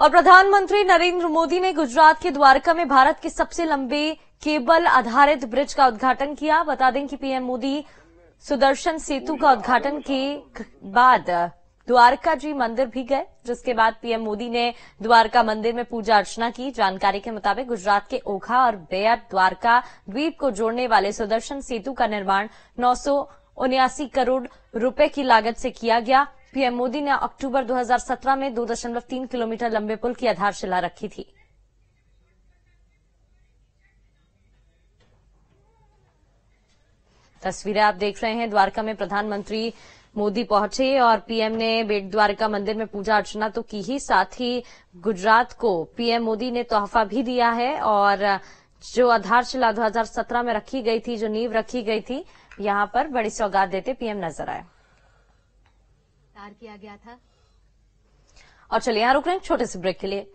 और प्रधानमंत्री नरेंद्र मोदी ने गुजरात के द्वारका में भारत के सबसे लंबे केबल आधारित ब्रिज का उद्घाटन किया बता दें कि पीएम मोदी सुदर्शन सेतु का उद्घाटन के बाद द्वारका जी मंदिर भी गए जिसके बाद पीएम मोदी ने द्वारका मंदिर में पूजा अर्चना की जानकारी के मुताबिक गुजरात के ओखा और बेयर द्वारका द्वीप को जोड़ने वाले सुदर्शन सेतु का निर्माण नौ उन्यासी करोड़ रुपए की लागत से किया गया पीएम मोदी ने अक्टूबर 2017 में 2.3 किलोमीटर लंबे पुल की आधारशिला रखी थी तस्वीरें आप देख रहे हैं द्वारका में प्रधानमंत्री मोदी पहुंचे और पीएम ने बेट द्वारका मंदिर में पूजा अर्चना तो की ही साथ ही गुजरात को पीएम मोदी ने तोहफा भी दिया है और जो आधारशिला 2017 में रखी गई थी जो नींव रखी गई थी यहां पर बड़ी सौगात देते पीएम नजर आये किया गया था और चलिए यहाँ रुक रहे हैं छोटे से ब्रेक के लिए